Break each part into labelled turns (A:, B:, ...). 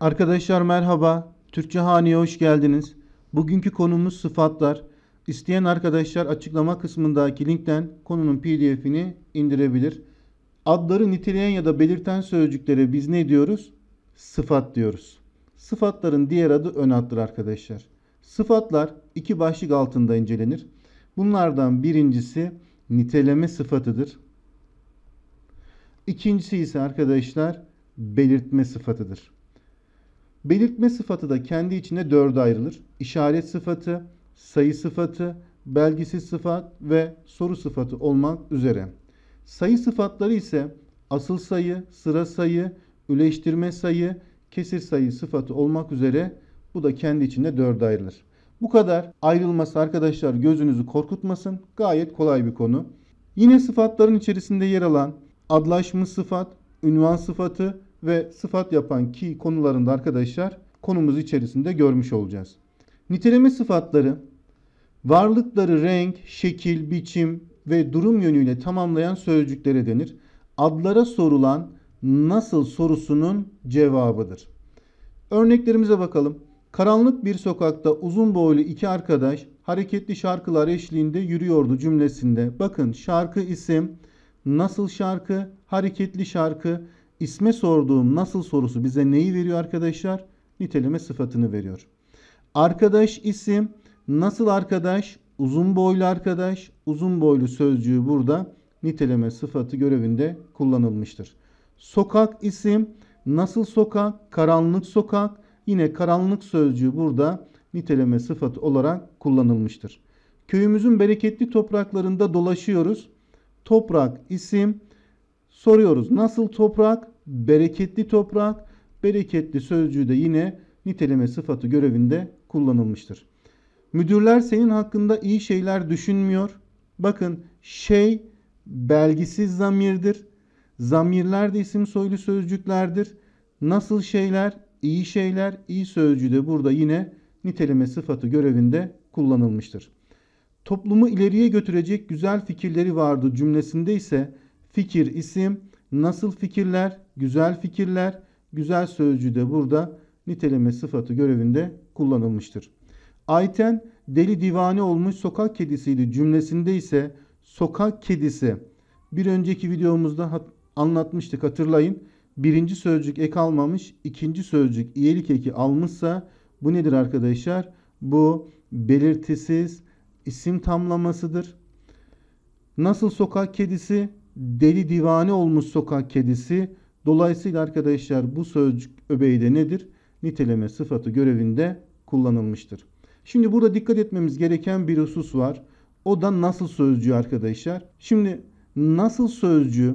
A: Arkadaşlar merhaba. Türkçe Haniye hoş geldiniz. Bugünkü konumuz sıfatlar. İsteyen arkadaşlar açıklama kısmındaki linkten konunun pdf'ini indirebilir. Adları niteleyen ya da belirten sözcüklere biz ne diyoruz? Sıfat diyoruz. Sıfatların diğer adı ön addır arkadaşlar. Sıfatlar iki başlık altında incelenir. Bunlardan birincisi niteleme sıfatıdır. İkincisi ise arkadaşlar belirtme sıfatıdır. Belirtme sıfatı da kendi içinde dörde ayrılır. İşaret sıfatı, sayı sıfatı, belgisiz sıfat ve soru sıfatı olmak üzere. Sayı sıfatları ise asıl sayı, sıra sayı, üleştirme sayı, kesir sayı sıfatı olmak üzere bu da kendi içinde dörde ayrılır. Bu kadar ayrılması arkadaşlar gözünüzü korkutmasın. Gayet kolay bir konu. Yine sıfatların içerisinde yer alan adlaşmış sıfat, ünvan sıfatı, ve sıfat yapan ki konularında arkadaşlar konumuz içerisinde görmüş olacağız. Niteleme sıfatları varlıkları renk, şekil, biçim ve durum yönüyle tamamlayan sözcüklere denir. Adlara sorulan nasıl sorusunun cevabıdır. Örneklerimize bakalım. Karanlık bir sokakta uzun boylu iki arkadaş hareketli şarkılar eşliğinde yürüyordu cümlesinde. Bakın şarkı isim, nasıl şarkı, hareketli şarkı, İsme sorduğum nasıl sorusu bize neyi veriyor arkadaşlar? Niteleme sıfatını veriyor. Arkadaş isim, nasıl arkadaş, uzun boylu arkadaş, uzun boylu sözcüğü burada niteleme sıfatı görevinde kullanılmıştır. Sokak isim, nasıl sokak, karanlık sokak, yine karanlık sözcüğü burada niteleme sıfatı olarak kullanılmıştır. Köyümüzün bereketli topraklarında dolaşıyoruz. Toprak isim soruyoruz. Nasıl toprak? bereketli toprak, bereketli sözcüğü de yine niteleme sıfatı görevinde kullanılmıştır. Müdürler senin hakkında iyi şeyler düşünmüyor. Bakın şey belgisiz zamirdir. Zamirler de isim soylu sözcüklerdir. Nasıl şeyler, iyi şeyler, iyi sözcüğü de burada yine niteleme sıfatı görevinde kullanılmıştır. Toplumu ileriye götürecek güzel fikirleri vardı cümlesinde ise fikir, isim, Nasıl fikirler, güzel fikirler, güzel sözcüğü de burada niteleme sıfatı görevinde kullanılmıştır. Ayten deli divane olmuş sokak kedisiydi cümlesinde ise sokak kedisi bir önceki videomuzda hat anlatmıştık hatırlayın. Birinci sözcük ek almamış, ikinci sözcük iyelik eki almışsa bu nedir arkadaşlar? Bu belirtisiz isim tamlamasıdır. Nasıl sokak kedisi deli divane olmuş sokak kedisi. Dolayısıyla arkadaşlar bu sözcük öbeği de nedir? Niteleme sıfatı görevinde kullanılmıştır. Şimdi burada dikkat etmemiz gereken bir husus var. O da nasıl sözcüğü arkadaşlar. Şimdi nasıl sözcüğü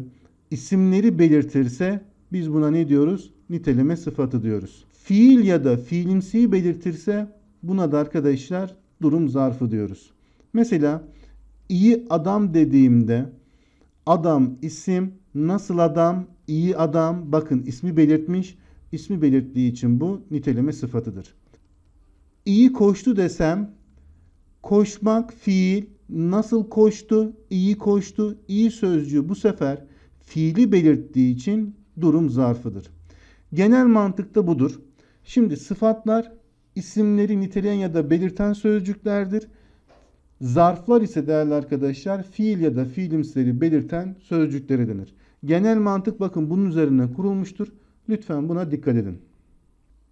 A: isimleri belirtirse biz buna ne diyoruz? Niteleme sıfatı diyoruz. Fiil ya da fiilimsiyi belirtirse buna da arkadaşlar durum zarfı diyoruz. Mesela iyi adam dediğimde Adam isim. Nasıl adam? iyi adam. Bakın ismi belirtmiş. ismi belirttiği için bu niteleme sıfatıdır. İyi koştu desem koşmak fiil. Nasıl koştu? iyi koştu. iyi sözcüğü bu sefer fiili belirttiği için durum zarfıdır. Genel mantıkta budur. Şimdi sıfatlar isimleri niteleyen ya da belirten sözcüklerdir. Zarflar ise değerli arkadaşlar fiil ya da fiilimsleri belirten sözcüklere denir. Genel mantık bakın bunun üzerine kurulmuştur. Lütfen buna dikkat edin.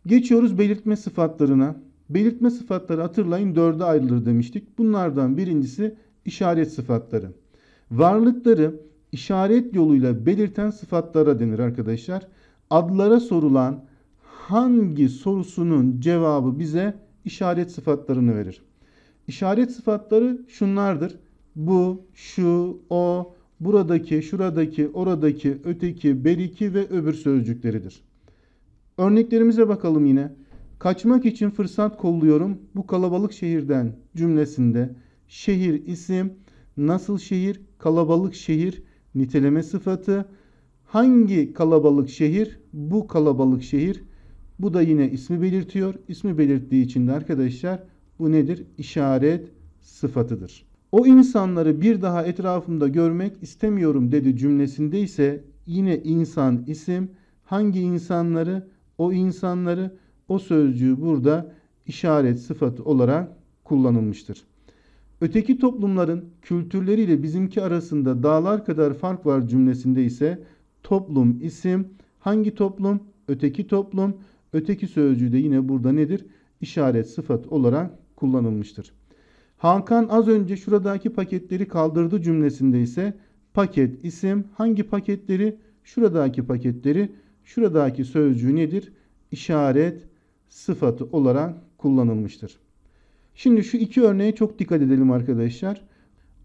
A: Geçiyoruz belirtme sıfatlarına. Belirtme sıfatları hatırlayın dörde ayrılır demiştik. Bunlardan birincisi işaret sıfatları. Varlıkları işaret yoluyla belirten sıfatlara denir arkadaşlar. Adlara sorulan hangi sorusunun cevabı bize işaret sıfatlarını verir. İşaret sıfatları şunlardır. Bu, şu, o, buradaki, şuradaki, oradaki, öteki, beriki ve öbür sözcükleridir. Örneklerimize bakalım yine. Kaçmak için fırsat kolluyorum bu kalabalık şehirden cümlesinde şehir isim, nasıl şehir, kalabalık şehir niteleme sıfatı, hangi kalabalık şehir, bu kalabalık şehir bu da yine ismi belirtiyor. İsmi belirttiği için de arkadaşlar bu nedir? İşaret sıfatıdır. O insanları bir daha etrafımda görmek istemiyorum dedi cümlesinde ise yine insan isim hangi insanları o insanları o sözcüğü burada işaret sıfatı olarak kullanılmıştır. Öteki toplumların kültürleriyle bizimki arasında dağlar kadar fark var cümlesinde ise toplum isim hangi toplum öteki toplum öteki sözcüğü de yine burada nedir? İşaret sıfat olarak kullanılmıştır. Hakan az önce şuradaki paketleri kaldırdı cümlesinde ise paket isim hangi paketleri şuradaki paketleri şuradaki sözcüğü nedir? İşaret sıfatı olarak kullanılmıştır. Şimdi şu iki örneğe çok dikkat edelim arkadaşlar.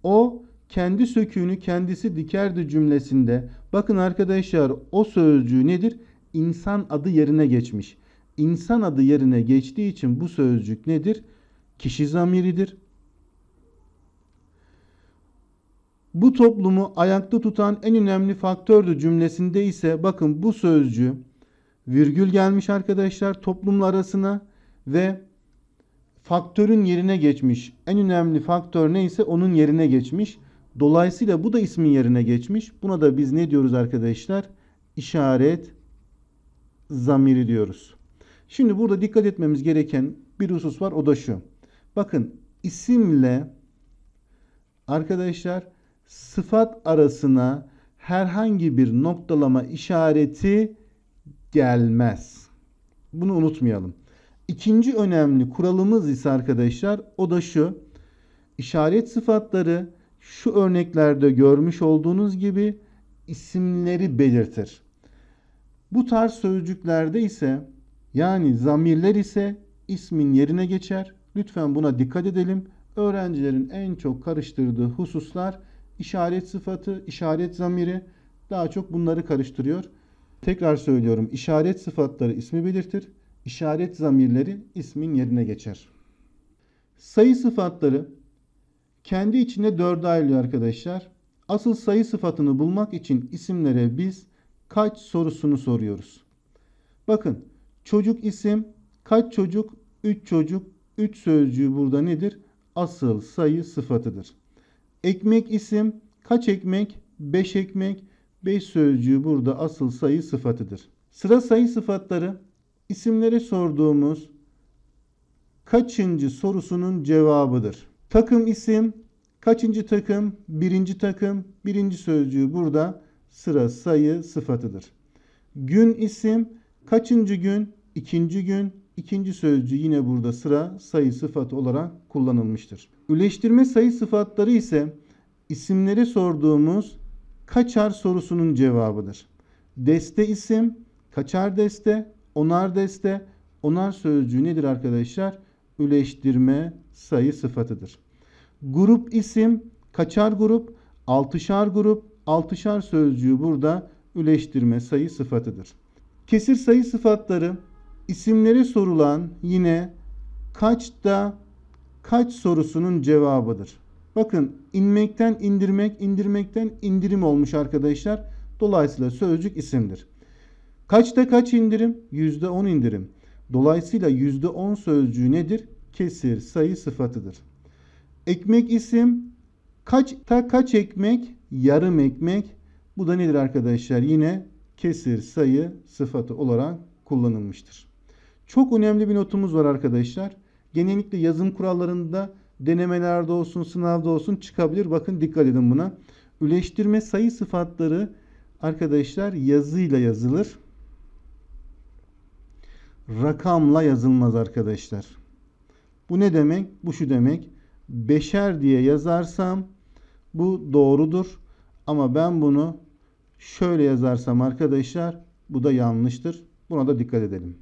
A: O kendi söküğünü kendisi dikerdi cümlesinde. Bakın arkadaşlar o sözcüğü nedir? İnsan adı yerine geçmiş. İnsan adı yerine geçtiği için bu sözcük nedir? kişi zamiridir. Bu toplumu ayakta tutan en önemli faktördü cümlesinde ise bakın bu sözcü virgül gelmiş arkadaşlar toplumlar arasına ve faktörün yerine geçmiş. En önemli faktör neyse onun yerine geçmiş. Dolayısıyla bu da ismin yerine geçmiş. Buna da biz ne diyoruz arkadaşlar? İşaret zamiri diyoruz. Şimdi burada dikkat etmemiz gereken bir husus var o da şu. Bakın isimle arkadaşlar sıfat arasına herhangi bir noktalama işareti gelmez. Bunu unutmayalım. İkinci önemli kuralımız ise arkadaşlar o da şu. İşaret sıfatları şu örneklerde görmüş olduğunuz gibi isimleri belirtir. Bu tarz sözcüklerde ise yani zamirler ise ismin yerine geçer Lütfen buna dikkat edelim. Öğrencilerin en çok karıştırdığı hususlar işaret sıfatı, işaret zamiri daha çok bunları karıştırıyor. Tekrar söylüyorum işaret sıfatları ismi belirtir, işaret zamirleri ismin yerine geçer. Sayı sıfatları kendi içinde dörde ayrılıyor arkadaşlar. Asıl sayı sıfatını bulmak için isimlere biz kaç sorusunu soruyoruz. Bakın çocuk isim, kaç çocuk, 3 çocuk, 3 sözcüğü burada nedir? Asıl sayı sıfatıdır. Ekmek isim. Kaç ekmek? 5 ekmek. 5 sözcüğü burada asıl sayı sıfatıdır. Sıra sayı sıfatları isimlere sorduğumuz kaçıncı sorusunun cevabıdır. Takım isim kaçıncı takım? Birinci takım. Birinci sözcüğü burada sıra sayı sıfatıdır. Gün isim kaçıncı gün? İkinci gün. İkinci sözcü yine burada sıra sayı sıfat olarak kullanılmıştır. Üleştirme sayı sıfatları ise isimleri sorduğumuz kaçar sorusunun cevabıdır. Deste isim, kaçar deste, onar deste, onar sözcüğü nedir arkadaşlar? Üleştirme sayı sıfatıdır. Grup isim, kaçar grup, altışar grup, altışar sözcüğü burada üleştirme sayı sıfatıdır. Kesir sayı sıfatları isimleri sorulan yine kaçta kaç sorusunun cevabıdır. Bakın inmekten indirmek, indirmekten indirim olmuş arkadaşlar. Dolayısıyla sözcük isimdir. Kaçta kaç indirim? Yüzde on indirim. Dolayısıyla yüzde on sözcüğü nedir? Kesir sayı sıfatıdır. Ekmek isim. Kaçta kaç ekmek? Yarım ekmek. Bu da nedir arkadaşlar? Yine kesir sayı sıfatı olarak kullanılmıştır. Çok önemli bir notumuz var arkadaşlar. Genellikle yazım kurallarında denemelerde olsun sınavda olsun çıkabilir. Bakın dikkat edin buna. Üleştirme sayı sıfatları arkadaşlar yazıyla yazılır. Rakamla yazılmaz arkadaşlar. Bu ne demek? Bu şu demek. Beşer diye yazarsam bu doğrudur. Ama ben bunu şöyle yazarsam arkadaşlar bu da yanlıştır. Buna da dikkat edelim.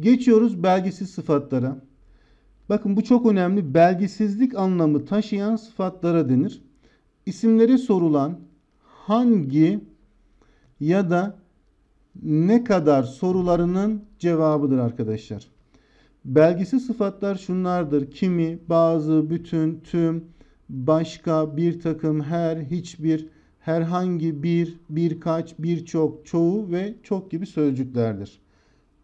A: Geçiyoruz belgesiz sıfatlara. Bakın bu çok önemli. belgesizlik anlamı taşıyan sıfatlara denir. İsimleri sorulan hangi ya da ne kadar sorularının cevabıdır arkadaşlar. Belgesiz sıfatlar şunlardır. Kimi, bazı, bütün, tüm, başka, bir takım, her, hiçbir, herhangi, bir, birkaç, birçok, çoğu ve çok gibi sözcüklerdir.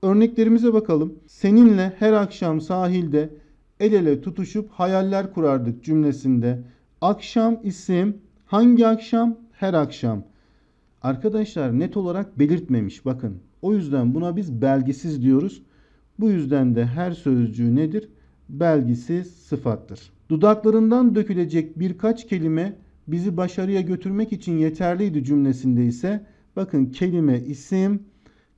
A: Örneklerimize bakalım. Seninle her akşam sahilde el ele tutuşup hayaller kurardık cümlesinde. Akşam isim hangi akşam? Her akşam. Arkadaşlar net olarak belirtmemiş bakın. O yüzden buna biz belgesiz diyoruz. Bu yüzden de her sözcüğü nedir? Belgisiz sıfattır. Dudaklarından dökülecek birkaç kelime bizi başarıya götürmek için yeterliydi cümlesinde ise bakın kelime isim,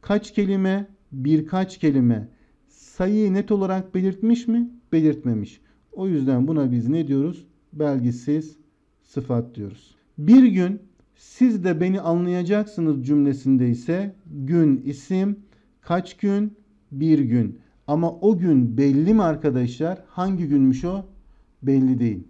A: kaç kelime birkaç kelime sayıyı net olarak belirtmiş mi? Belirtmemiş. O yüzden buna biz ne diyoruz? Belgisiz sıfat diyoruz. Bir gün siz de beni anlayacaksınız cümlesinde ise gün isim, kaç gün? Bir gün. Ama o gün belli mi arkadaşlar? Hangi günmüş o? Belli değil.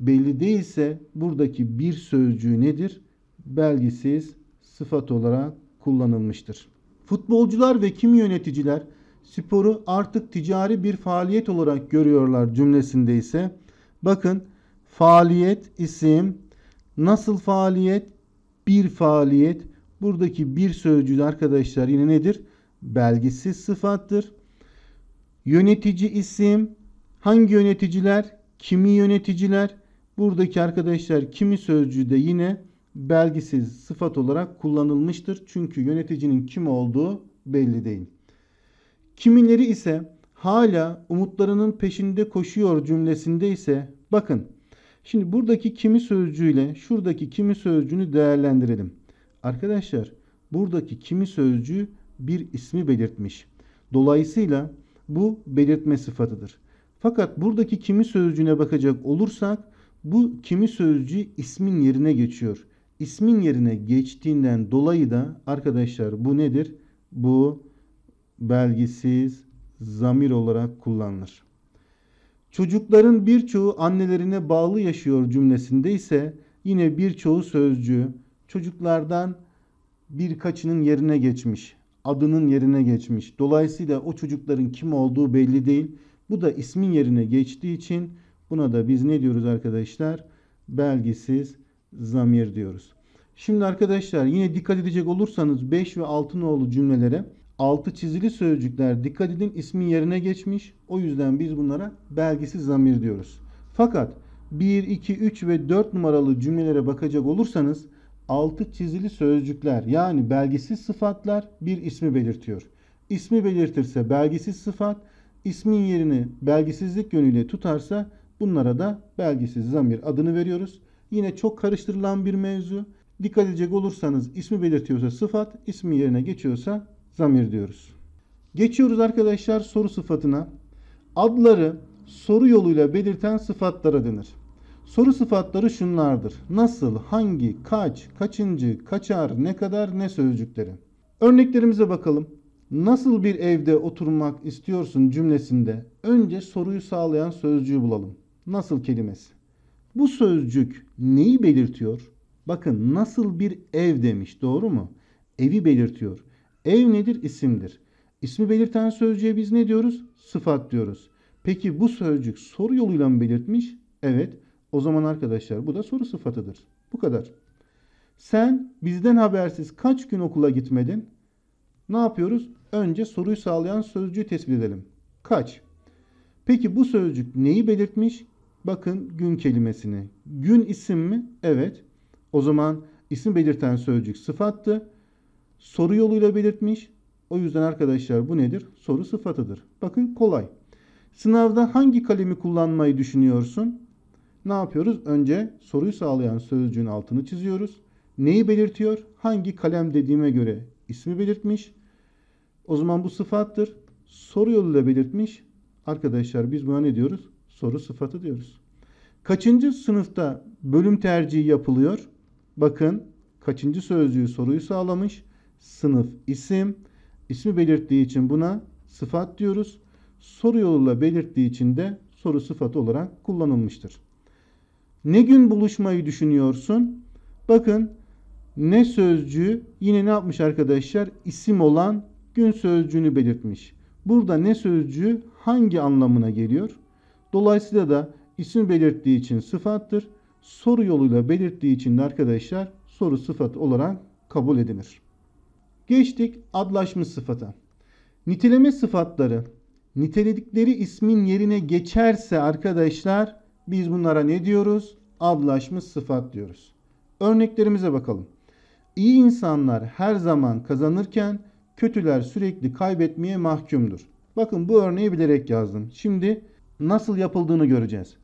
A: Belli değilse buradaki bir sözcüğü nedir? Belgisiz sıfat olarak kullanılmıştır. Futbolcular ve kimi yöneticiler sporu artık ticari bir faaliyet olarak görüyorlar cümlesinde ise bakın faaliyet isim nasıl faaliyet bir faaliyet buradaki bir sözcüğü arkadaşlar yine nedir? Belgisiz sıfattır. Yönetici isim hangi yöneticiler? Kimi yöneticiler? Buradaki arkadaşlar kimi sözcüğü de yine belgisiz sıfat olarak kullanılmıştır. Çünkü yöneticinin kim olduğu belli değil. Kimileri ise hala umutlarının peşinde koşuyor cümlesinde ise bakın şimdi buradaki kimi sözcüğüyle şuradaki kimi sözcüğünü değerlendirelim. Arkadaşlar buradaki kimi sözcüğü bir ismi belirtmiş. Dolayısıyla bu belirtme sıfatıdır. Fakat buradaki kimi sözcüğüne bakacak olursak bu kimi sözcüğü ismin yerine geçiyor ismin yerine geçtiğinden dolayı da arkadaşlar bu nedir? Bu belgisiz zamir olarak kullanılır. Çocukların birçoğu annelerine bağlı yaşıyor cümlesinde ise yine birçoğu sözcüğü çocuklardan birkaçının yerine geçmiş. Adının yerine geçmiş. Dolayısıyla o çocukların kim olduğu belli değil. Bu da ismin yerine geçtiği için buna da biz ne diyoruz arkadaşlar? Belgisiz zamir diyoruz. Şimdi arkadaşlar yine dikkat edecek olursanız 5 ve 6 nolu cümlelere altı çizili sözcükler dikkat edin ismin yerine geçmiş. O yüzden biz bunlara belgisiz zamir diyoruz. Fakat 1, 2, 3 ve 4 numaralı cümlelere bakacak olursanız altı çizili sözcükler yani belgisiz sıfatlar bir ismi belirtiyor. İsmi belirtirse belgisiz sıfat, ismin yerini belgisizlik yönüyle tutarsa bunlara da belgisiz zamir adını veriyoruz. Yine çok karıştırılan bir mevzu. Dikkat edecek olursanız ismi belirtiyorsa sıfat, ismi yerine geçiyorsa zamir diyoruz. Geçiyoruz arkadaşlar soru sıfatına. Adları soru yoluyla belirten sıfatlara denir. Soru sıfatları şunlardır. Nasıl, hangi, kaç, kaçıncı, kaçar, ne kadar, ne sözcükleri. Örneklerimize bakalım. Nasıl bir evde oturmak istiyorsun cümlesinde önce soruyu sağlayan sözcüğü bulalım. Nasıl kelimesi. Bu sözcük neyi belirtiyor? Bakın nasıl bir ev demiş doğru mu? Evi belirtiyor. Ev nedir? İsimdir. İsmi belirten sözcüğe biz ne diyoruz? Sıfat diyoruz. Peki bu sözcük soru yoluyla mı belirtmiş? Evet. O zaman arkadaşlar bu da soru sıfatıdır. Bu kadar. Sen bizden habersiz kaç gün okula gitmedin? Ne yapıyoruz? Önce soruyu sağlayan sözcüğü tespit edelim. Kaç? Peki bu sözcük neyi belirtmiş? Bakın gün kelimesini. Gün isim mi? Evet. O zaman isim belirten sözcük sıfattı. Soru yoluyla belirtmiş. O yüzden arkadaşlar bu nedir? Soru sıfatıdır. Bakın kolay. Sınavda hangi kalemi kullanmayı düşünüyorsun? Ne yapıyoruz? Önce soruyu sağlayan sözcüğün altını çiziyoruz. Neyi belirtiyor? Hangi kalem dediğime göre ismi belirtmiş. O zaman bu sıfattır. Soru yoluyla belirtmiş. Arkadaşlar biz buna ne diyoruz? soru sıfatı diyoruz. Kaçıncı sınıfta bölüm tercihi yapılıyor? Bakın kaçıncı sözcüğü soruyu sağlamış. Sınıf isim. ismi belirttiği için buna sıfat diyoruz. Soru yoluyla belirttiği için de soru sıfatı olarak kullanılmıştır. Ne gün buluşmayı düşünüyorsun? Bakın ne sözcüğü yine ne yapmış arkadaşlar? İsim olan gün sözcüğünü belirtmiş. Burada ne sözcüğü hangi anlamına geliyor? Dolayısıyla da isim belirttiği için sıfattır. Soru yoluyla belirttiği için de arkadaşlar soru sıfat olarak kabul edilir. Geçtik adlaşmış sıfata. Niteleme sıfatları niteledikleri ismin yerine geçerse arkadaşlar biz bunlara ne diyoruz? Adlaşmış sıfat diyoruz. Örneklerimize bakalım. İyi insanlar her zaman kazanırken kötüler sürekli kaybetmeye mahkumdur. Bakın bu örneği bilerek yazdım. Şimdi nasıl yapıldığını göreceğiz.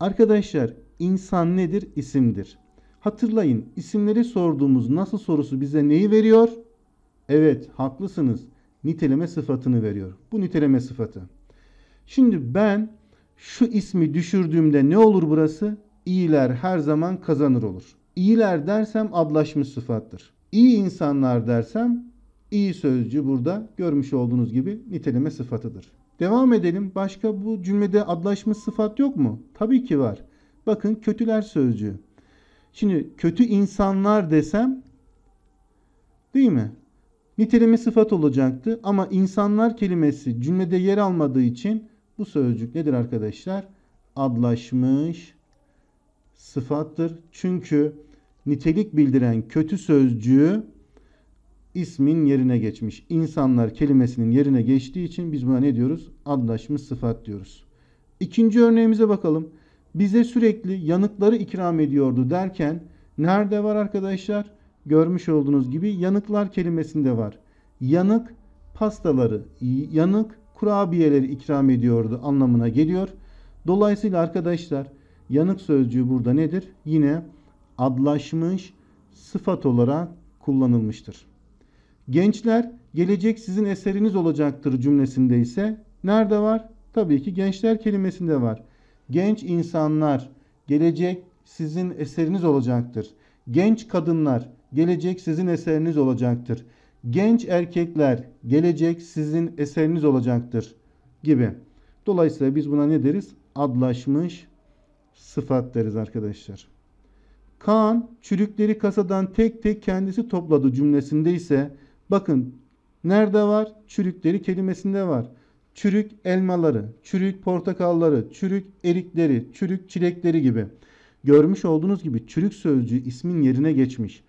A: Arkadaşlar insan nedir? İsimdir. Hatırlayın isimleri sorduğumuz nasıl sorusu bize neyi veriyor? Evet haklısınız. Niteleme sıfatını veriyor. Bu niteleme sıfatı. Şimdi ben şu ismi düşürdüğümde ne olur burası? İyiler her zaman kazanır olur. İyiler dersem ablaşmış sıfattır. İyi insanlar dersem iyi sözcü burada görmüş olduğunuz gibi niteleme sıfatıdır. Devam edelim. Başka bu cümlede adlaşmış sıfat yok mu? Tabii ki var. Bakın kötüler sözcüğü. Şimdi kötü insanlar desem değil mi? Niteleme sıfat olacaktı ama insanlar kelimesi cümlede yer almadığı için bu sözcük nedir arkadaşlar? Adlaşmış sıfattır. Çünkü nitelik bildiren kötü sözcüğü ismin yerine geçmiş. İnsanlar kelimesinin yerine geçtiği için biz buna ne diyoruz? Adlaşmış sıfat diyoruz. İkinci örneğimize bakalım. Bize sürekli yanıkları ikram ediyordu derken nerede var arkadaşlar? Görmüş olduğunuz gibi yanıklar kelimesinde var. Yanık pastaları, yanık kurabiyeleri ikram ediyordu anlamına geliyor. Dolayısıyla arkadaşlar yanık sözcüğü burada nedir? Yine adlaşmış sıfat olarak kullanılmıştır. Gençler gelecek sizin eseriniz olacaktır cümlesinde ise nerede var? Tabii ki gençler kelimesinde var. Genç insanlar gelecek sizin eseriniz olacaktır. Genç kadınlar gelecek sizin eseriniz olacaktır. Genç erkekler gelecek sizin eseriniz olacaktır gibi. Dolayısıyla biz buna ne deriz? Adlaşmış sıfat deriz arkadaşlar. Kaan çürükleri kasadan tek tek kendisi topladı cümlesinde ise Bakın nerede var? Çürükleri kelimesinde var. Çürük elmaları, çürük portakalları, çürük erikleri, çürük çilekleri gibi. Görmüş olduğunuz gibi çürük sözcüğü ismin yerine geçmiş.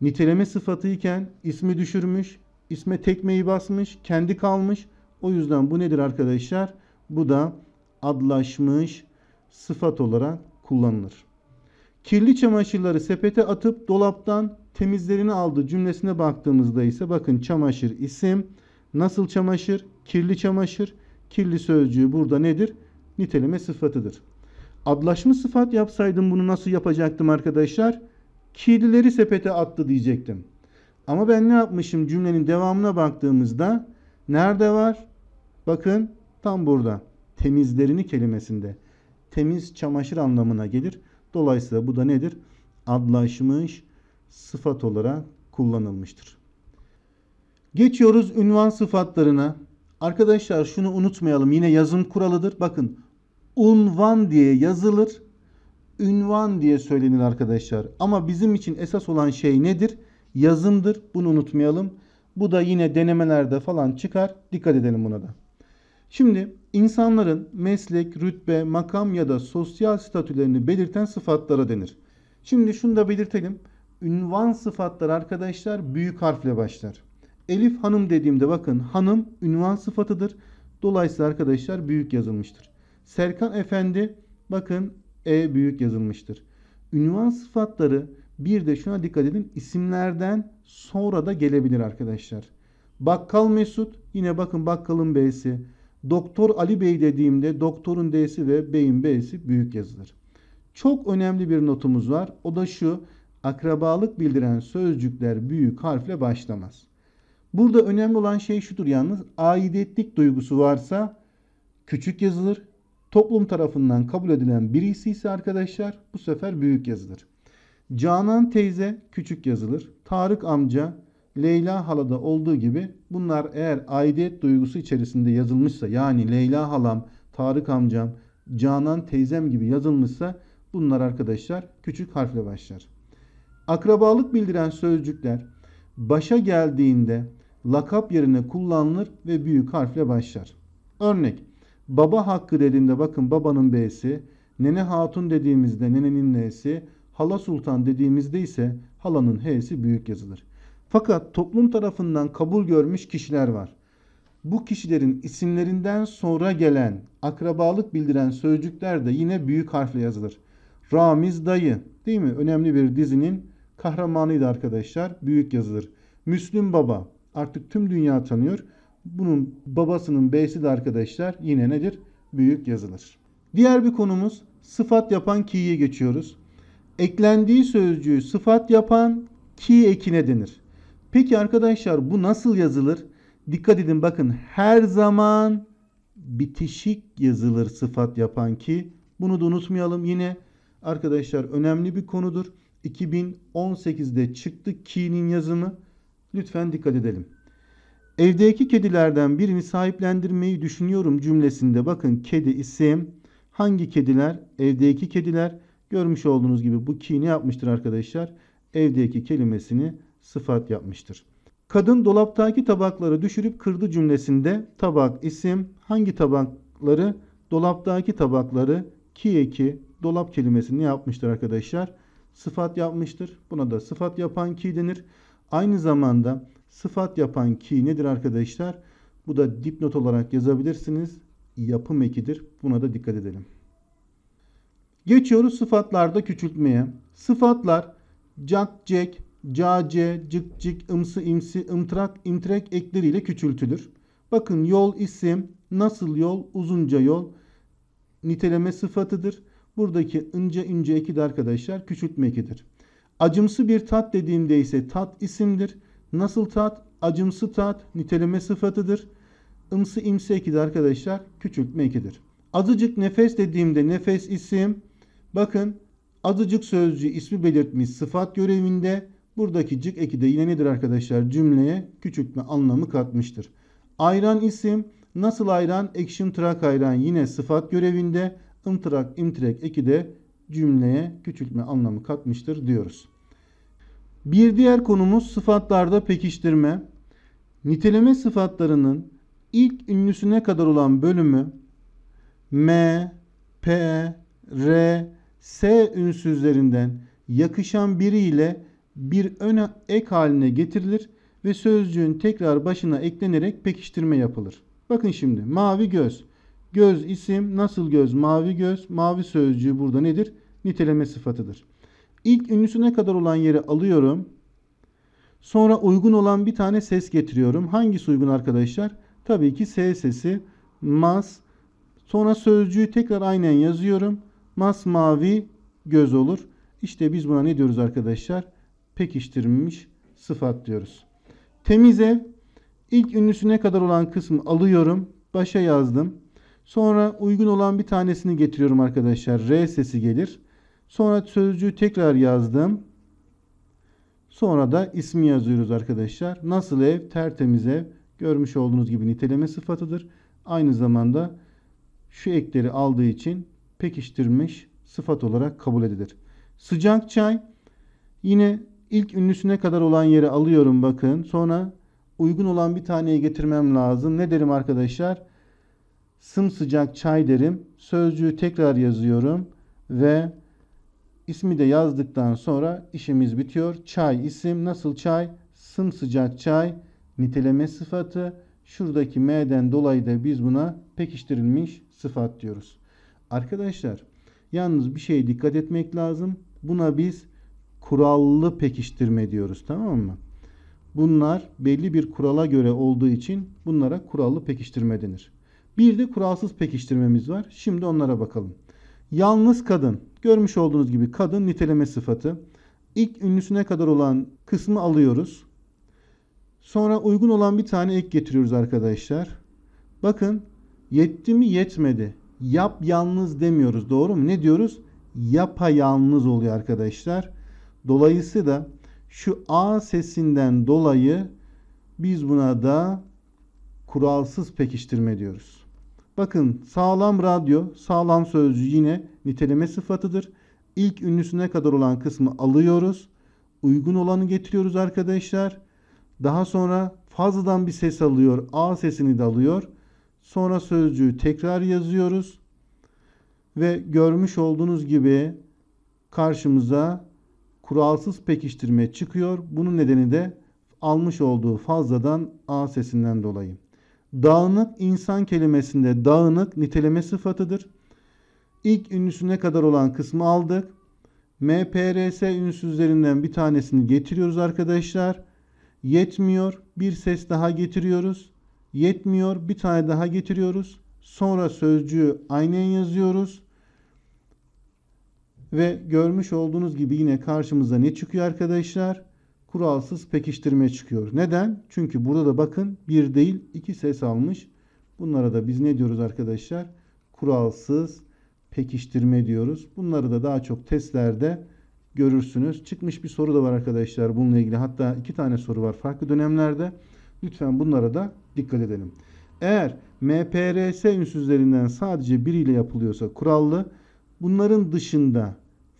A: Niteleme sıfatı iken ismi düşürmüş, isme tekmeyi basmış, kendi kalmış. O yüzden bu nedir arkadaşlar? Bu da adlaşmış sıfat olarak kullanılır. Kirli çamaşırları sepete atıp dolaptan temizlerini aldı cümlesine baktığımızda ise bakın çamaşır isim. Nasıl çamaşır? Kirli çamaşır. Kirli sözcüğü burada nedir? Niteleme sıfatıdır. Adlaşma sıfat yapsaydım bunu nasıl yapacaktım arkadaşlar? Kirlileri sepete attı diyecektim. Ama ben ne yapmışım cümlenin devamına baktığımızda nerede var? Bakın tam burada. Temizlerini kelimesinde. Temiz çamaşır anlamına gelir. Dolayısıyla bu da nedir? Adlaşmış sıfat olarak kullanılmıştır. Geçiyoruz ünvan sıfatlarına. Arkadaşlar şunu unutmayalım. Yine yazım kuralıdır. Bakın unvan diye yazılır. Ünvan diye söylenir arkadaşlar. Ama bizim için esas olan şey nedir? Yazımdır. Bunu unutmayalım. Bu da yine denemelerde falan çıkar. Dikkat edelim buna da. Şimdi insanların meslek, rütbe, makam ya da sosyal statülerini belirten sıfatlara denir. Şimdi şunu da belirtelim ünvan sıfatlar arkadaşlar büyük harfle başlar. Elif hanım dediğimde bakın hanım ünvan sıfatıdır. Dolayısıyla arkadaşlar büyük yazılmıştır. Serkan efendi bakın e büyük yazılmıştır. Ünvan sıfatları bir de şuna dikkat edin isimlerden sonra da gelebilir arkadaşlar. Bakkal Mesut yine bakın bakkalın B'si. Doktor Ali Bey dediğimde doktorun D'si ve beyin B'si büyük yazılır. Çok önemli bir notumuz var. O da şu akrabalık bildiren sözcükler büyük harfle başlamaz. Burada önemli olan şey şudur yalnız aidiyetlik duygusu varsa küçük yazılır. Toplum tarafından kabul edilen birisi ise arkadaşlar bu sefer büyük yazılır. Canan teyze küçük yazılır. Tarık amca, Leyla halada olduğu gibi bunlar eğer aidiyet duygusu içerisinde yazılmışsa yani Leyla halam, Tarık amcam, Canan teyzem gibi yazılmışsa bunlar arkadaşlar küçük harfle başlar. Akrabalık bildiren sözcükler başa geldiğinde lakap yerine kullanılır ve büyük harfle başlar. Örnek baba hakkı dediğimde bakın babanın B'si, nene hatun dediğimizde nenenin N'si, hala sultan dediğimizde ise halanın H'si büyük yazılır. Fakat toplum tarafından kabul görmüş kişiler var. Bu kişilerin isimlerinden sonra gelen akrabalık bildiren sözcükler de yine büyük harfle yazılır. Ramiz dayı değil mi? Önemli bir dizinin kahramanıydı arkadaşlar. Büyük yazılır. Müslüm Baba artık tüm dünya tanıyor. Bunun babasının B'si de arkadaşlar yine nedir? Büyük yazılır. Diğer bir konumuz sıfat yapan ki'ye geçiyoruz. Eklendiği sözcüğü sıfat yapan ki ekine denir. Peki arkadaşlar bu nasıl yazılır? Dikkat edin bakın her zaman bitişik yazılır sıfat yapan ki. Bunu da unutmayalım yine arkadaşlar önemli bir konudur. 2018'de çıktı Ki'nin yazımı. Lütfen dikkat edelim. Evdeki kedilerden birini sahiplendirmeyi düşünüyorum cümlesinde bakın kedi isim hangi kediler evdeki kediler görmüş olduğunuz gibi bu ki ne yapmıştır arkadaşlar evdeki kelimesini sıfat yapmıştır. Kadın dolaptaki tabakları düşürüp kırdı cümlesinde tabak isim hangi tabakları dolaptaki tabakları ki eki dolap kelimesini yapmıştır arkadaşlar sıfat yapmıştır. Buna da sıfat yapan ki denir. Aynı zamanda sıfat yapan ki nedir arkadaşlar? Bu da dipnot olarak yazabilirsiniz. Yapım ekidir. Buna da dikkat edelim. Geçiyoruz sıfatlarda küçültmeye. Sıfatlar cak, cek, cace, cık, cik, ımsı, imsi, ımtrak, imtrek ekleriyle küçültülür. Bakın yol isim, nasıl yol, uzunca yol niteleme sıfatıdır. Buradaki ince ince eki de arkadaşlar küçültme ekidir. Acımsı bir tat dediğimde ise tat isimdir. Nasıl tat? Acımsı tat niteleme sıfatıdır. Imsı imsi eki de arkadaşlar küçültme ekidir. Azıcık nefes dediğimde nefes isim. Bakın azıcık sözcü ismi belirtmiş sıfat görevinde. Buradaki cık eki de yine nedir arkadaşlar? Cümleye küçültme anlamı katmıştır. Ayran isim. Nasıl ayran? Ekşim tırak ayran yine sıfat görevinde ımtırak imtirek eki de cümleye küçültme anlamı katmıştır diyoruz. Bir diğer konumuz sıfatlarda pekiştirme. Niteleme sıfatlarının ilk ünlüsüne kadar olan bölümü M, P, R, S ünsüzlerinden yakışan biriyle bir ön ek haline getirilir ve sözcüğün tekrar başına eklenerek pekiştirme yapılır. Bakın şimdi mavi göz Göz isim, nasıl göz? Mavi göz. Mavi sözcüğü burada nedir? Niteleme sıfatıdır. İlk ünlüsü ne kadar olan yeri alıyorum. Sonra uygun olan bir tane ses getiriyorum. Hangisi uygun arkadaşlar? Tabii ki S sesi. Mas. Sonra sözcüğü tekrar aynen yazıyorum. Mas mavi göz olur. İşte biz buna ne diyoruz arkadaşlar? Pekiştirilmiş sıfat diyoruz. Temiz ev. İlk ünlüsü ne kadar olan kısmı alıyorum. Başa yazdım. Sonra uygun olan bir tanesini getiriyorum arkadaşlar. R sesi gelir. Sonra sözcüğü tekrar yazdım. Sonra da ismi yazıyoruz arkadaşlar. Nasıl ev? Tertemiz ev. Görmüş olduğunuz gibi niteleme sıfatıdır. Aynı zamanda şu ekleri aldığı için pekiştirmiş sıfat olarak kabul edilir. Sıcak çay yine ilk ünlüsüne kadar olan yeri alıyorum bakın. Sonra uygun olan bir taneye getirmem lazım. Ne derim arkadaşlar? Arkadaşlar sımsıcak çay derim. Sözcüğü tekrar yazıyorum ve ismi de yazdıktan sonra işimiz bitiyor. Çay isim nasıl çay? Sımsıcak çay niteleme sıfatı. Şuradaki m'den dolayı da biz buna pekiştirilmiş sıfat diyoruz. Arkadaşlar yalnız bir şeye dikkat etmek lazım. Buna biz kurallı pekiştirme diyoruz tamam mı? Bunlar belli bir kurala göre olduğu için bunlara kurallı pekiştirme denir. Bir de kuralsız pekiştirmemiz var. Şimdi onlara bakalım. Yalnız kadın. Görmüş olduğunuz gibi kadın niteleme sıfatı. İlk ünlüsüne kadar olan kısmı alıyoruz. Sonra uygun olan bir tane ek getiriyoruz arkadaşlar. Bakın yetti mi yetmedi. Yap yalnız demiyoruz doğru mu? Ne diyoruz? Yapa yalnız oluyor arkadaşlar. Dolayısıyla şu A sesinden dolayı biz buna da kuralsız pekiştirme diyoruz. Bakın sağlam radyo, sağlam sözcü yine niteleme sıfatıdır. İlk ünlüsüne kadar olan kısmı alıyoruz. Uygun olanı getiriyoruz arkadaşlar. Daha sonra fazladan bir ses alıyor. A sesini de alıyor. Sonra sözcüğü tekrar yazıyoruz. Ve görmüş olduğunuz gibi karşımıza kuralsız pekiştirme çıkıyor. Bunun nedeni de almış olduğu fazladan A sesinden dolayı. Dağınık insan kelimesinde dağınık niteleme sıfatıdır. İlk ünlüsüne kadar olan kısmı aldık. MPRS ünsüzlerinden bir tanesini getiriyoruz arkadaşlar. Yetmiyor. Bir ses daha getiriyoruz. Yetmiyor. Bir tane daha getiriyoruz. Sonra sözcüğü aynen yazıyoruz. Ve görmüş olduğunuz gibi yine karşımıza ne çıkıyor arkadaşlar? kuralsız pekiştirme çıkıyor. Neden? Çünkü burada da bakın bir değil iki ses almış. Bunlara da biz ne diyoruz arkadaşlar? Kuralsız pekiştirme diyoruz. Bunları da daha çok testlerde görürsünüz. Çıkmış bir soru da var arkadaşlar bununla ilgili. Hatta iki tane soru var farklı dönemlerde. Lütfen bunlara da dikkat edelim. Eğer MPRS ünsüzlerinden sadece biriyle yapılıyorsa kurallı, bunların dışında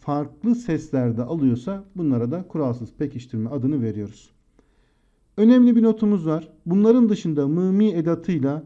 A: farklı seslerde alıyorsa bunlara da kuralsız pekiştirme adını veriyoruz. Önemli bir notumuz var. Bunların dışında mımi edatıyla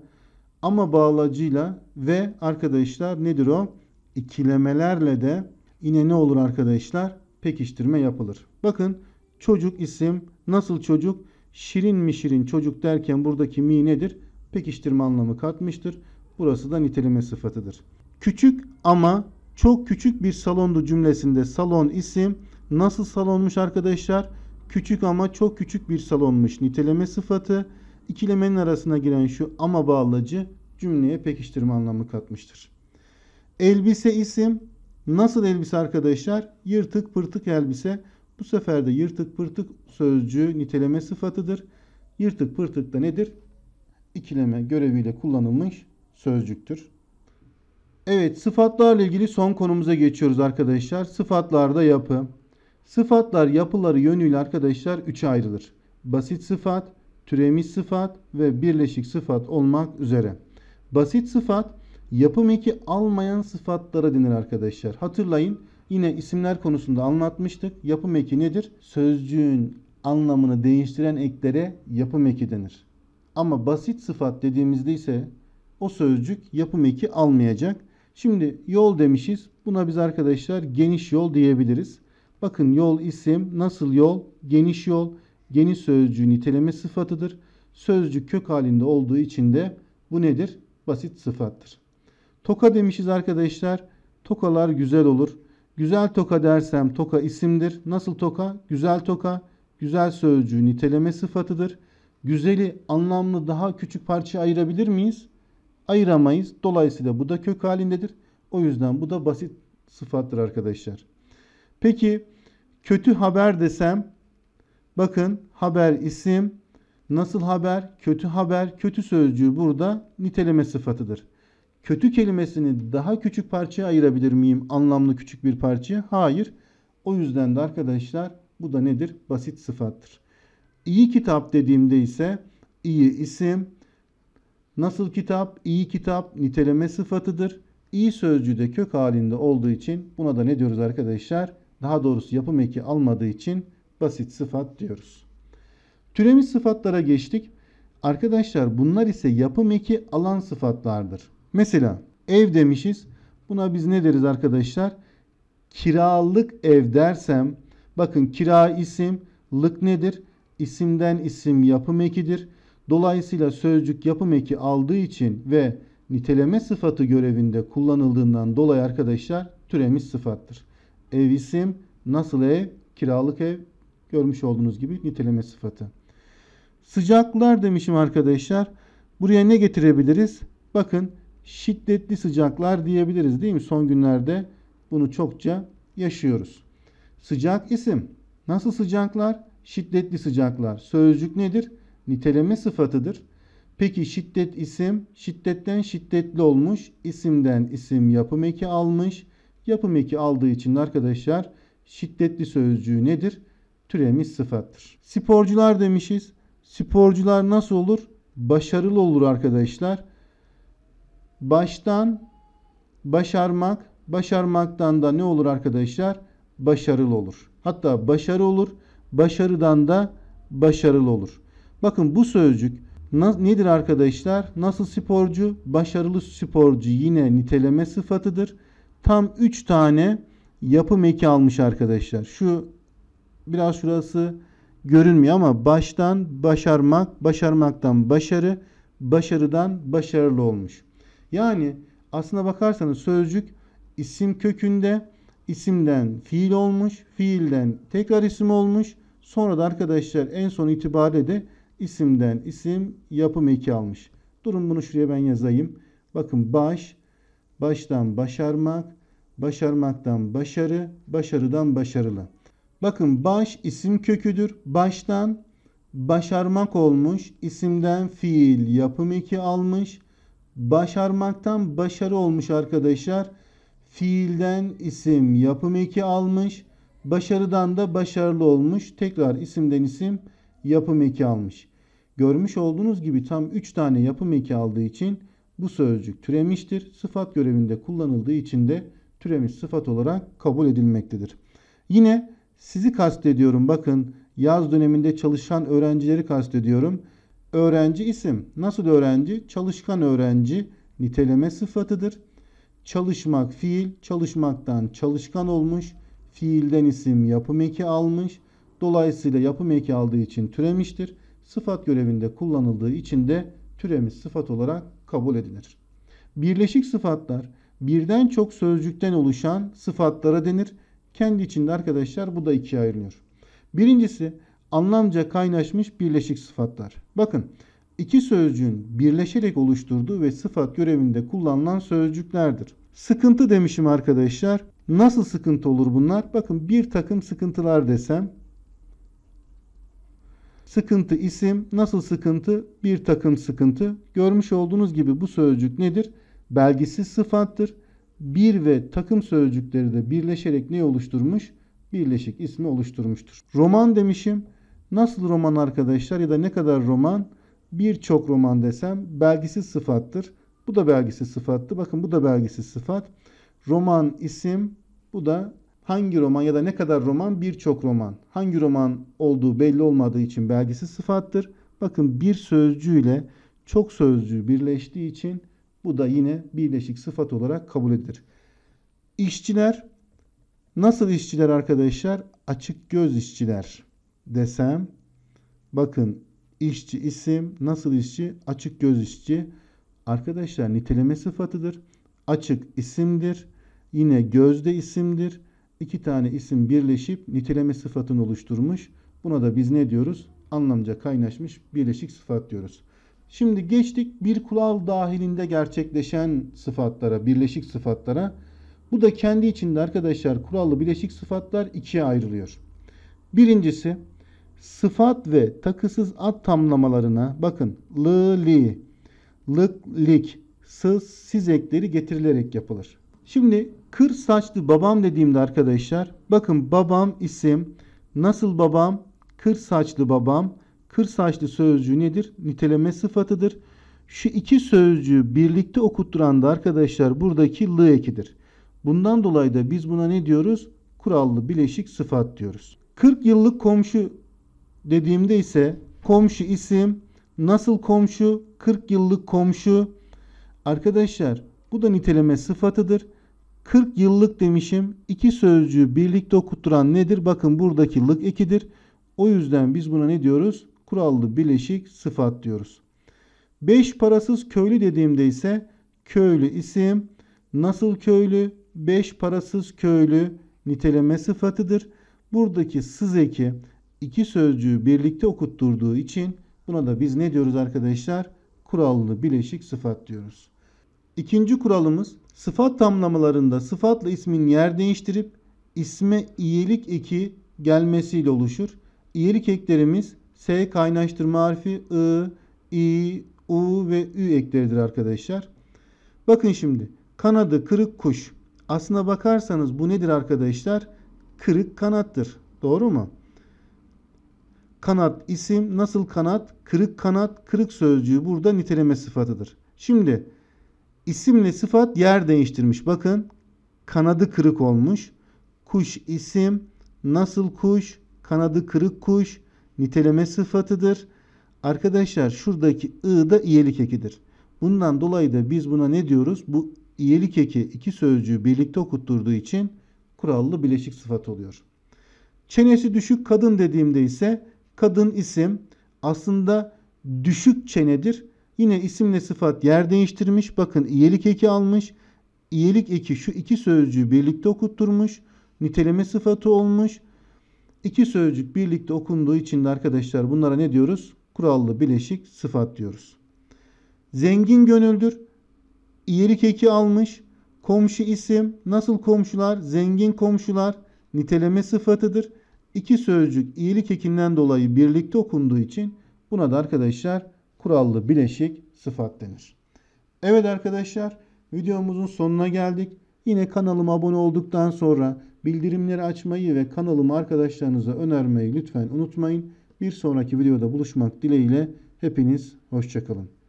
A: ama bağlacıyla ve arkadaşlar nedir o? İkilemelerle de yine ne olur arkadaşlar? Pekiştirme yapılır. Bakın çocuk isim nasıl çocuk? Şirin mi şirin çocuk derken buradaki mi nedir? Pekiştirme anlamı katmıştır. Burası da niteleme sıfatıdır. Küçük ama çok küçük bir salondu cümlesinde salon isim. Nasıl salonmuş arkadaşlar? Küçük ama çok küçük bir salonmuş niteleme sıfatı. İkilemenin arasına giren şu ama bağlacı cümleye pekiştirme anlamı katmıştır. Elbise isim. Nasıl elbise arkadaşlar? Yırtık pırtık elbise. Bu sefer de yırtık pırtık sözcüğü niteleme sıfatıdır. Yırtık pırtık da nedir? İkileme göreviyle kullanılmış sözcüktür. Evet sıfatlarla ilgili son konumuza geçiyoruz arkadaşlar. Sıfatlarda yapı. Sıfatlar yapıları yönüyle arkadaşlar üçe ayrılır. Basit sıfat, türemiş sıfat ve birleşik sıfat olmak üzere. Basit sıfat yapım eki almayan sıfatlara denir arkadaşlar. Hatırlayın yine isimler konusunda anlatmıştık. Yapım eki nedir? Sözcüğün anlamını değiştiren eklere yapım eki denir. Ama basit sıfat dediğimizde ise o sözcük yapım eki almayacak. Şimdi yol demişiz. Buna biz arkadaşlar geniş yol diyebiliriz. Bakın yol isim, nasıl yol, geniş yol, geniş sözcüğü niteleme sıfatıdır. Sözcük kök halinde olduğu için de bu nedir? Basit sıfattır. Toka demişiz arkadaşlar. Tokalar güzel olur. Güzel toka dersem toka isimdir. Nasıl toka? Güzel toka. Güzel sözcüğü niteleme sıfatıdır. Güzeli anlamlı daha küçük parça ayırabilir miyiz? ayıramayız. Dolayısıyla bu da kök halindedir. O yüzden bu da basit sıfattır arkadaşlar. Peki kötü haber desem bakın haber isim nasıl haber kötü haber kötü sözcüğü burada niteleme sıfatıdır. Kötü kelimesini daha küçük parçaya ayırabilir miyim? Anlamlı küçük bir parçaya? Hayır. O yüzden de arkadaşlar bu da nedir? Basit sıfattır. İyi kitap dediğimde ise iyi isim, Nasıl kitap? İyi kitap niteleme sıfatıdır. İyi sözcüğü de kök halinde olduğu için buna da ne diyoruz arkadaşlar? Daha doğrusu yapım eki almadığı için basit sıfat diyoruz. Türemiş sıfatlara geçtik. Arkadaşlar bunlar ise yapım eki alan sıfatlardır. Mesela ev demişiz. Buna biz ne deriz arkadaşlar? Kiralık ev dersem bakın kira isim lık nedir? İsimden isim yapım ekidir. Dolayısıyla sözcük yapım eki aldığı için ve niteleme sıfatı görevinde kullanıldığından dolayı arkadaşlar türemiş sıfattır. Ev isim, nasıl ev, kiralık ev görmüş olduğunuz gibi niteleme sıfatı. Sıcaklar demişim arkadaşlar. Buraya ne getirebiliriz? Bakın şiddetli sıcaklar diyebiliriz değil mi? Son günlerde bunu çokça yaşıyoruz. Sıcak isim. Nasıl sıcaklar? Şiddetli sıcaklar. Sözcük nedir? niteleme sıfatıdır. Peki şiddet isim, şiddetten şiddetli olmuş, isimden isim yapım eki almış. Yapım eki aldığı için arkadaşlar şiddetli sözcüğü nedir? Türemiş sıfattır. Sporcular demişiz. Sporcular nasıl olur? Başarılı olur arkadaşlar. Baştan başarmak, başarmaktan da ne olur arkadaşlar? Başarılı olur. Hatta başarı olur, başarıdan da başarılı olur. Bakın bu sözcük nedir arkadaşlar? Nasıl sporcu? Başarılı sporcu yine niteleme sıfatıdır. Tam 3 tane yapı meki almış arkadaşlar. Şu biraz şurası görünmüyor ama baştan başarmak, başarmaktan başarı, başarıdan başarılı olmuş. Yani aslına bakarsanız sözcük isim kökünde isimden fiil olmuş, fiilden tekrar isim olmuş. Sonra da arkadaşlar en son itibariyle de isimden isim yapım eki almış. Durun bunu şuraya ben yazayım. Bakın baş, baştan başarmak, başarmaktan başarı, başarıdan başarılı. Bakın baş isim köküdür. Baştan başarmak olmuş, isimden fiil yapım eki almış. Başarmaktan başarı olmuş arkadaşlar. Fiilden isim yapım eki almış. Başarıdan da başarılı olmuş. Tekrar isimden isim yapım eki almış. Görmüş olduğunuz gibi tam 3 tane yapım eki aldığı için bu sözcük türemiştir. Sıfat görevinde kullanıldığı için de türemiş sıfat olarak kabul edilmektedir. Yine sizi kastediyorum bakın yaz döneminde çalışan öğrencileri kastediyorum. Öğrenci isim. Nasıl öğrenci? Çalışkan öğrenci niteleme sıfatıdır. Çalışmak fiil, çalışmaktan çalışkan olmuş, fiilden isim yapım eki almış. Dolayısıyla yapım eki aldığı için türemiştir. Sıfat görevinde kullanıldığı için de türemiş sıfat olarak kabul edilir. Birleşik sıfatlar birden çok sözcükten oluşan sıfatlara denir. Kendi içinde arkadaşlar bu da ikiye ayrılıyor. Birincisi anlamca kaynaşmış birleşik sıfatlar. Bakın iki sözcüğün birleşerek oluşturduğu ve sıfat görevinde kullanılan sözcüklerdir. Sıkıntı demişim arkadaşlar. Nasıl sıkıntı olur bunlar? Bakın bir takım sıkıntılar desem Sıkıntı isim. Nasıl sıkıntı? Bir takım sıkıntı. Görmüş olduğunuz gibi bu sözcük nedir? Belgisiz sıfattır. Bir ve takım sözcükleri de birleşerek ne oluşturmuş? Birleşik ismi oluşturmuştur. Roman demişim. Nasıl roman arkadaşlar ya da ne kadar roman? Birçok roman desem belgisiz sıfattır. Bu da belgisiz sıfattı. Bakın bu da belgisiz sıfat. Roman isim. Bu da Hangi roman ya da ne kadar roman? Birçok roman. Hangi roman olduğu belli olmadığı için belgesi sıfattır. Bakın bir sözcüğüyle çok sözcüğü birleştiği için bu da yine birleşik sıfat olarak kabul edilir. İşçiler nasıl işçiler arkadaşlar? Açık göz işçiler desem bakın işçi isim nasıl işçi? Açık göz işçi. Arkadaşlar niteleme sıfatıdır. Açık isimdir. Yine gözde isimdir iki tane isim birleşip niteleme sıfatını oluşturmuş. Buna da biz ne diyoruz? Anlamca kaynaşmış birleşik sıfat diyoruz. Şimdi geçtik bir kural dahilinde gerçekleşen sıfatlara, birleşik sıfatlara. Bu da kendi içinde arkadaşlar kurallı birleşik sıfatlar ikiye ayrılıyor. Birincisi sıfat ve takısız ad tamlamalarına bakın lı li, lık lik, sız, siz ekleri getirilerek yapılır. Şimdi Kır saçlı babam dediğimde arkadaşlar bakın babam isim. Nasıl babam? Kır saçlı babam. Kır saçlı sözcüğü nedir? Niteleme sıfatıdır. Şu iki sözcüğü birlikte okutturan da arkadaşlar buradaki lı ekidir. Bundan dolayı da biz buna ne diyoruz? Kurallı bileşik sıfat diyoruz. 40 yıllık komşu dediğimde ise komşu isim, nasıl komşu, 40 yıllık komşu. Arkadaşlar bu da niteleme sıfatıdır. 40 yıllık demişim. İki sözcüğü birlikte okutturan nedir? Bakın buradaki lık ekidir. O yüzden biz buna ne diyoruz? Kurallı bileşik sıfat diyoruz. 5 parasız köylü dediğimde ise köylü isim, nasıl köylü, 5 parasız köylü niteleme sıfatıdır. Buradaki sız eki iki sözcüğü birlikte okutturduğu için buna da biz ne diyoruz arkadaşlar? Kurallı bileşik sıfat diyoruz. İkinci kuralımız sıfat tamlamalarında sıfatla ismin yer değiştirip isme iyilik eki gelmesiyle oluşur. İyilik eklerimiz S kaynaştırma harfi I, I, U ve Ü ekleridir arkadaşlar. Bakın şimdi kanadı kırık kuş. Aslına bakarsanız bu nedir arkadaşlar? Kırık kanattır. Doğru mu? Kanat isim, nasıl kanat? Kırık kanat, kırık sözcüğü burada niteleme sıfatıdır. Şimdi İsimle sıfat yer değiştirmiş. Bakın kanadı kırık olmuş. Kuş isim, nasıl kuş, kanadı kırık kuş niteleme sıfatıdır. Arkadaşlar şuradaki ı da iyelik ekidir. Bundan dolayı da biz buna ne diyoruz? Bu iyelik eki iki sözcüğü birlikte okutturduğu için kurallı bileşik sıfat oluyor. Çenesi düşük kadın dediğimde ise kadın isim aslında düşük çenedir. Yine isimle sıfat yer değiştirmiş. Bakın iyilik eki almış. İyilik eki şu iki sözcüğü birlikte okutturmuş. Niteleme sıfatı olmuş. İki sözcük birlikte okunduğu için de arkadaşlar bunlara ne diyoruz? Kurallı bileşik sıfat diyoruz. Zengin gönüldür. İyilik eki almış. Komşu isim. Nasıl komşular? Zengin komşular. Niteleme sıfatıdır. İki sözcük iyilik ekinden dolayı birlikte okunduğu için buna da arkadaşlar kurallı bileşik sıfat denir. Evet arkadaşlar videomuzun sonuna geldik. Yine kanalıma abone olduktan sonra bildirimleri açmayı ve kanalımı arkadaşlarınıza önermeyi lütfen unutmayın. Bir sonraki videoda buluşmak dileğiyle hepiniz hoşçakalın.